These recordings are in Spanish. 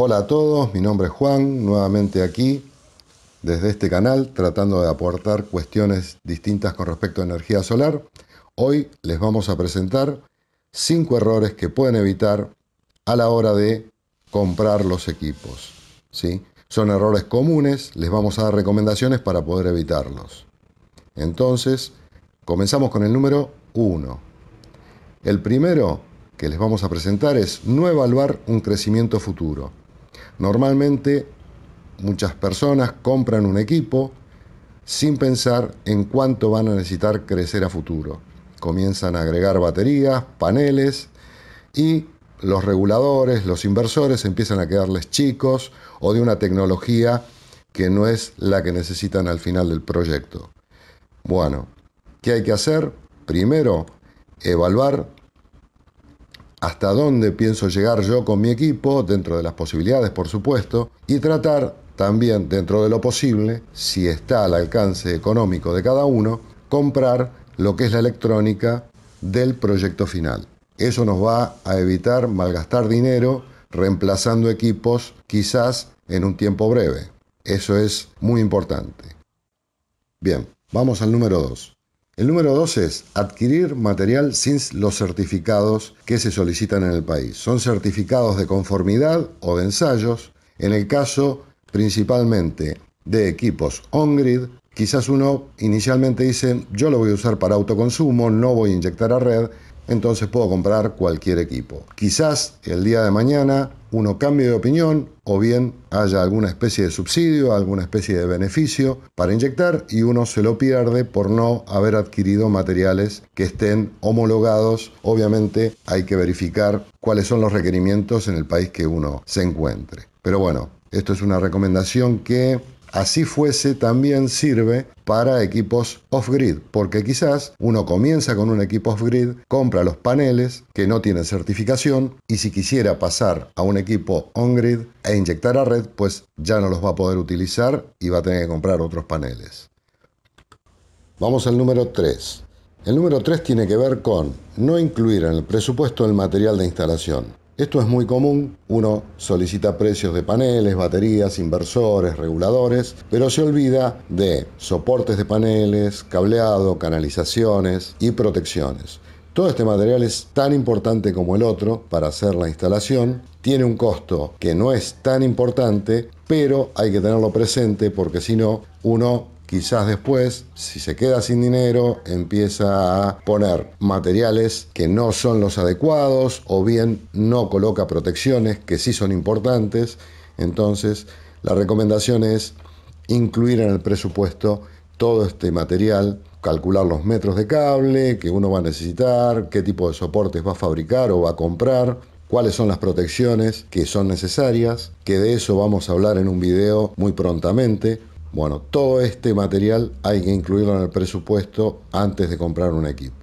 Hola a todos, mi nombre es Juan, nuevamente aquí desde este canal tratando de aportar cuestiones distintas con respecto a energía solar. Hoy les vamos a presentar cinco errores que pueden evitar a la hora de comprar los equipos. ¿sí? Son errores comunes, les vamos a dar recomendaciones para poder evitarlos. Entonces, comenzamos con el número 1. El primero que les vamos a presentar es no evaluar un crecimiento futuro. Normalmente muchas personas compran un equipo sin pensar en cuánto van a necesitar crecer a futuro. Comienzan a agregar baterías, paneles y los reguladores, los inversores empiezan a quedarles chicos o de una tecnología que no es la que necesitan al final del proyecto. Bueno, ¿qué hay que hacer? Primero, evaluar hasta dónde pienso llegar yo con mi equipo, dentro de las posibilidades por supuesto, y tratar también dentro de lo posible, si está al alcance económico de cada uno, comprar lo que es la electrónica del proyecto final. Eso nos va a evitar malgastar dinero reemplazando equipos quizás en un tiempo breve. Eso es muy importante. Bien, vamos al número 2. El número dos es adquirir material sin los certificados que se solicitan en el país. Son certificados de conformidad o de ensayos, en el caso principalmente de equipos on-grid. Quizás uno inicialmente dice, yo lo voy a usar para autoconsumo, no voy a inyectar a red, entonces puedo comprar cualquier equipo. Quizás el día de mañana uno cambie de opinión o bien haya alguna especie de subsidio, alguna especie de beneficio para inyectar y uno se lo pierde por no haber adquirido materiales que estén homologados. Obviamente hay que verificar cuáles son los requerimientos en el país que uno se encuentre. Pero bueno, esto es una recomendación que Así fuese, también sirve para equipos off-grid, porque quizás uno comienza con un equipo off-grid, compra los paneles que no tienen certificación y si quisiera pasar a un equipo on-grid e inyectar a red, pues ya no los va a poder utilizar y va a tener que comprar otros paneles. Vamos al número 3. El número 3 tiene que ver con no incluir en el presupuesto el material de instalación. Esto es muy común, uno solicita precios de paneles, baterías, inversores, reguladores, pero se olvida de soportes de paneles, cableado, canalizaciones y protecciones. Todo este material es tan importante como el otro para hacer la instalación. Tiene un costo que no es tan importante, pero hay que tenerlo presente porque si no, uno quizás después, si se queda sin dinero, empieza a poner materiales que no son los adecuados o bien no coloca protecciones que sí son importantes. Entonces, la recomendación es incluir en el presupuesto todo este material, calcular los metros de cable que uno va a necesitar, qué tipo de soportes va a fabricar o va a comprar, cuáles son las protecciones que son necesarias, que de eso vamos a hablar en un video muy prontamente, bueno, todo este material hay que incluirlo en el presupuesto antes de comprar un equipo.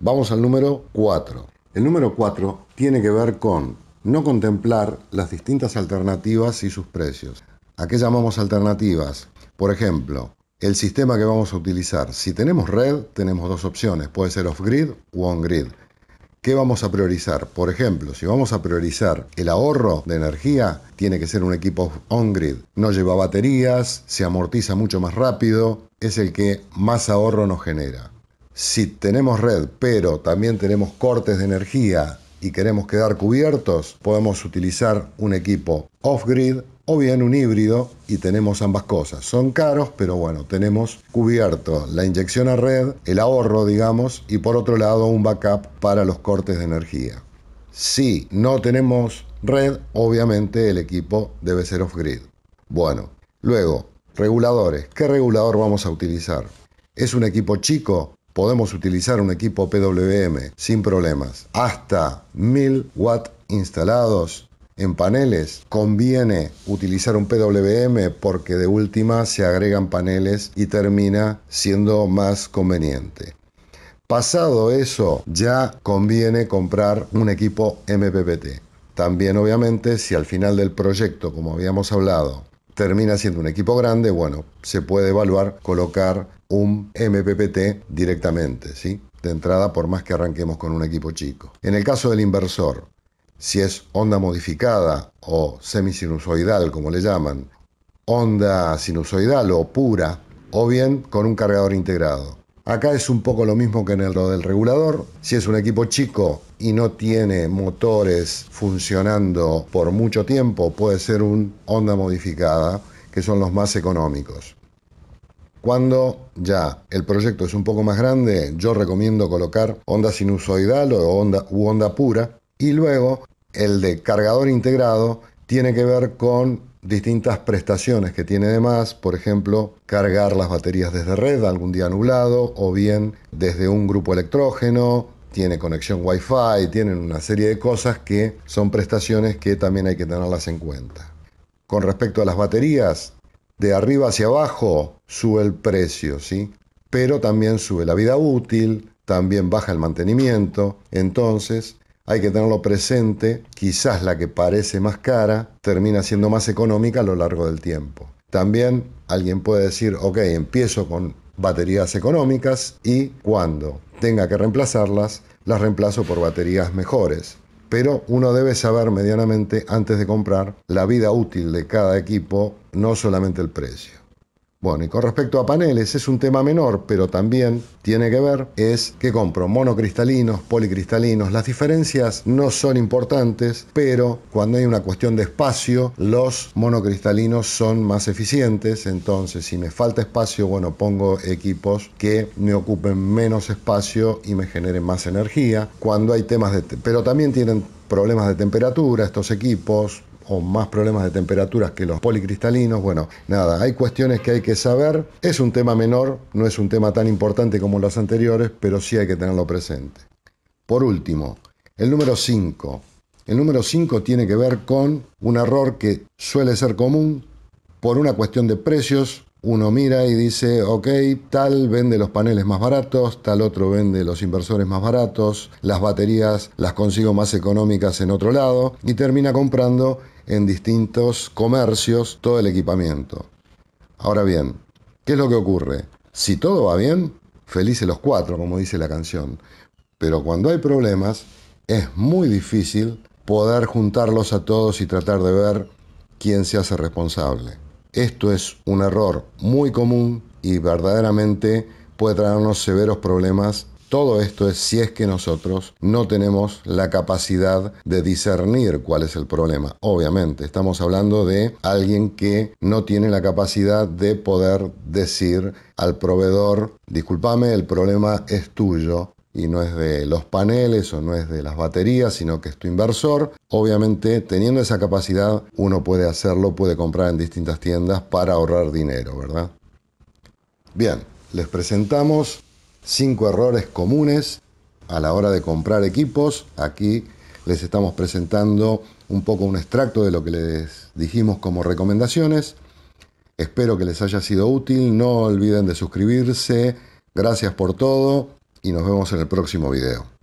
Vamos al número 4. El número 4 tiene que ver con no contemplar las distintas alternativas y sus precios. ¿A qué llamamos alternativas? Por ejemplo, el sistema que vamos a utilizar. Si tenemos red, tenemos dos opciones. Puede ser off-grid o on-grid. ¿Qué vamos a priorizar? Por ejemplo, si vamos a priorizar el ahorro de energía, tiene que ser un equipo on-grid. No lleva baterías, se amortiza mucho más rápido, es el que más ahorro nos genera. Si tenemos red, pero también tenemos cortes de energía y queremos quedar cubiertos, podemos utilizar un equipo off-grid o bien un híbrido y tenemos ambas cosas. Son caros, pero bueno, tenemos cubierto la inyección a red, el ahorro, digamos, y por otro lado un backup para los cortes de energía. Si no tenemos red, obviamente el equipo debe ser off-grid. Bueno, luego, reguladores. ¿Qué regulador vamos a utilizar? ¿Es un equipo chico? podemos utilizar un equipo PWM sin problemas. Hasta 1000 watts instalados en paneles, conviene utilizar un PWM porque de última se agregan paneles y termina siendo más conveniente. Pasado eso, ya conviene comprar un equipo MPPT. También obviamente si al final del proyecto, como habíamos hablado, termina siendo un equipo grande, bueno, se puede evaluar colocar un MPPT directamente, ¿sí? De entrada, por más que arranquemos con un equipo chico. En el caso del inversor, si es onda modificada o semisinusoidal, como le llaman, onda sinusoidal o pura, o bien con un cargador integrado. Acá es un poco lo mismo que en el del regulador. Si es un equipo chico y no tiene motores funcionando por mucho tiempo, puede ser un onda modificada, que son los más económicos. Cuando ya el proyecto es un poco más grande, yo recomiendo colocar onda sinusoidal o u onda pura. Y luego el de cargador integrado tiene que ver con distintas prestaciones que tiene además, por ejemplo, cargar las baterías desde red algún día anulado, o bien desde un grupo electrógeno, tiene conexión Wi-Fi, tienen una serie de cosas que son prestaciones que también hay que tenerlas en cuenta. Con respecto a las baterías, de arriba hacia abajo sube el precio, ¿sí? Pero también sube la vida útil, también baja el mantenimiento, entonces hay que tenerlo presente, quizás la que parece más cara termina siendo más económica a lo largo del tiempo. También alguien puede decir, ok, empiezo con baterías económicas y cuando tenga que reemplazarlas, las reemplazo por baterías mejores. Pero uno debe saber medianamente antes de comprar la vida útil de cada equipo, no solamente el precio. Bueno, y con respecto a paneles, es un tema menor, pero también tiene que ver, es que compro monocristalinos, policristalinos. Las diferencias no son importantes, pero cuando hay una cuestión de espacio, los monocristalinos son más eficientes. Entonces, si me falta espacio, bueno, pongo equipos que me ocupen menos espacio y me generen más energía. Cuando hay temas de... Pero también tienen problemas de temperatura, estos equipos, o más problemas de temperaturas que los policristalinos. Bueno, nada, hay cuestiones que hay que saber. Es un tema menor, no es un tema tan importante como los anteriores, pero sí hay que tenerlo presente. Por último, el número 5. El número 5 tiene que ver con un error que suele ser común por una cuestión de precios. Uno mira y dice, ok, tal vende los paneles más baratos, tal otro vende los inversores más baratos, las baterías las consigo más económicas en otro lado y termina comprando en distintos comercios todo el equipamiento. Ahora bien, ¿qué es lo que ocurre? Si todo va bien, felices los cuatro, como dice la canción. Pero cuando hay problemas, es muy difícil poder juntarlos a todos y tratar de ver quién se hace responsable. Esto es un error muy común y verdaderamente puede traernos severos problemas todo esto es si es que nosotros no tenemos la capacidad de discernir cuál es el problema. Obviamente, estamos hablando de alguien que no tiene la capacidad de poder decir al proveedor, discúlpame, el problema es tuyo, y no es de los paneles o no es de las baterías, sino que es tu inversor. Obviamente, teniendo esa capacidad, uno puede hacerlo, puede comprar en distintas tiendas para ahorrar dinero, ¿verdad? Bien, les presentamos 5 errores comunes a la hora de comprar equipos. Aquí les estamos presentando un poco un extracto de lo que les dijimos como recomendaciones. Espero que les haya sido útil. No olviden de suscribirse. Gracias por todo y nos vemos en el próximo video.